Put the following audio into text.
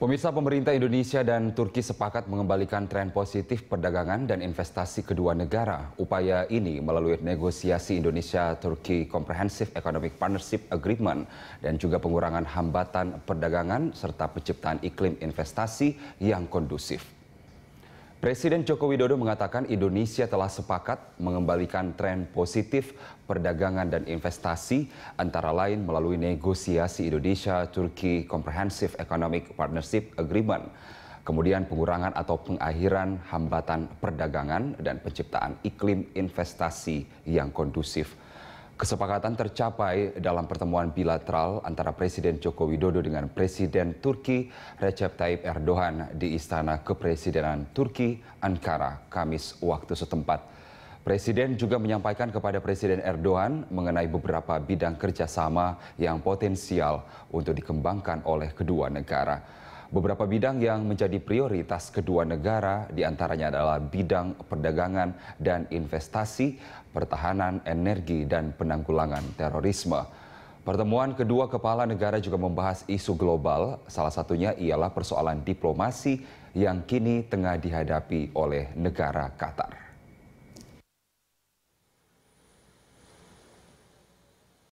Pemirsa pemerintah Indonesia dan Turki sepakat mengembalikan tren positif perdagangan dan investasi kedua negara. Upaya ini melalui negosiasi Indonesia-Turki Comprehensive Economic Partnership Agreement dan juga pengurangan hambatan perdagangan serta penciptaan iklim investasi yang kondusif. Presiden Joko Widodo mengatakan Indonesia telah sepakat mengembalikan tren positif perdagangan dan investasi antara lain melalui negosiasi Indonesia-Turki Comprehensive Economic Partnership Agreement, kemudian pengurangan atau pengakhiran hambatan perdagangan dan penciptaan iklim investasi yang kondusif. Kesepakatan tercapai dalam pertemuan bilateral antara Presiden Joko Widodo dengan Presiden Turki Recep Tayyip Erdogan di Istana Kepresidenan Turki, Ankara, Kamis waktu setempat. Presiden juga menyampaikan kepada Presiden Erdogan mengenai beberapa bidang kerjasama yang potensial untuk dikembangkan oleh kedua negara. Beberapa bidang yang menjadi prioritas kedua negara diantaranya adalah bidang perdagangan dan investasi, pertahanan, energi, dan penanggulangan terorisme. Pertemuan kedua kepala negara juga membahas isu global, salah satunya ialah persoalan diplomasi yang kini tengah dihadapi oleh negara Qatar.